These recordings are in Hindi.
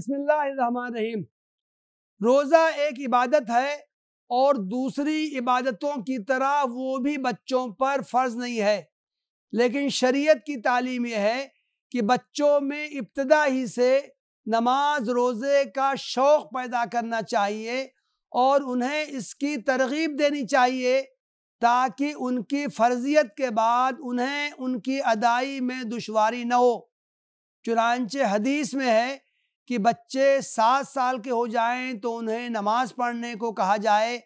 बिस्मिल्लाम रोज़ा एक इबादत है और दूसरी इबादतों की तरह वो भी बच्चों पर फ़र्ज नहीं है लेकिन शरीयत की तालीम यह है कि बच्चों में इब्तदा ही से नमाज रोज़े का शौक़ पैदा करना चाहिए और उन्हें इसकी तरगीब देनी चाहिए ताकि उनकी फ़र्जियत के बाद उन्हें उनकी अदाई में दुशारी न हो चुनानचे हदीस में है कि बच्चे सात साल के हो जाएं तो उन्हें नमाज पढ़ने को कहा जाए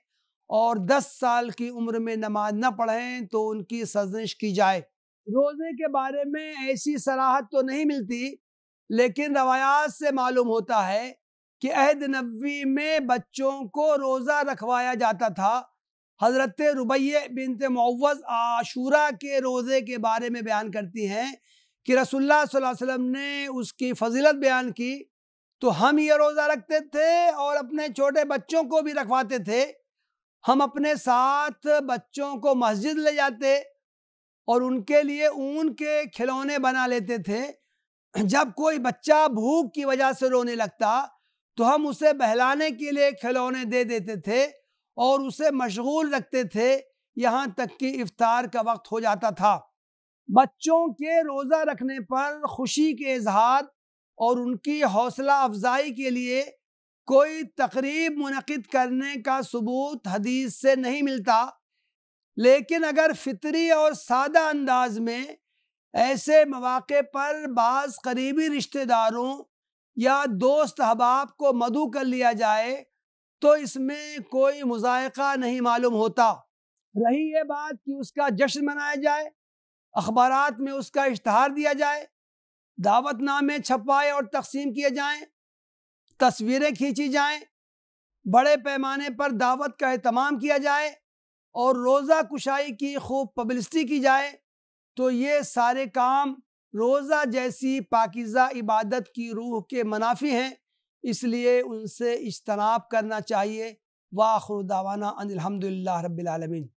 और दस साल की उम्र में नमाज न पढ़ें तो उनकी सजनिश की जाए रोज़े के बारे में ऐसी सराहत तो नहीं मिलती लेकिन रवायात से मालूम होता है कि अहद नबी में बच्चों को रोज़ा रखवाया जाता था हज़रत रुबैय बिनत मवज़ आशूरा के रोज़े के बारे में बयान करती हैं कि रसोल्ला वसम ने उसकी फजीलत बयान की तो हम ये रोज़ा रखते थे और अपने छोटे बच्चों को भी रखवाते थे हम अपने साथ बच्चों को मस्जिद ले जाते और उनके लिए ऊन के खिलौने बना लेते थे जब कोई बच्चा भूख की वजह से रोने लगता तो हम उसे बहलाने के लिए खिलौने दे देते थे और उसे मशगूल रखते थे यहाँ तक कि इफ्तार का वक्त हो जाता था बच्चों के रोज़ा रखने पर खुशी के इजहार और उनकी हौसला अफजाई के लिए कोई तकरीब मनद करने का सबूत हदीस से नहीं मिलता लेकिन अगर फितरी और सादा अंदाज में ऐसे मौाक़े पर बाज़ करीबी रिश्तेदारों या दोस्त हबाब को मधु कर लिया जाए तो इसमें कोई मुजायका नहीं मालूम होता रही ये बात कि उसका जश्न मनाया जाए अखबार में उसका इश्तहार दिया जाए दावतनामे छपाए और तकसीम किए जाएं, तस्वीरें खींची जाएं, बड़े पैमाने पर दावत का अहतमाम किया जाए और रोज़ा कुशाई की खूब पब्लिसिटी की जाए तो ये सारे काम रोज़ा जैसी पाकिज़ा इबादत की रूह के मुनाफी हैं इसलिए उनसे इजतनाब करना चाहिए वाखुर दावाना अनिलहमदिल्ला रबालमीन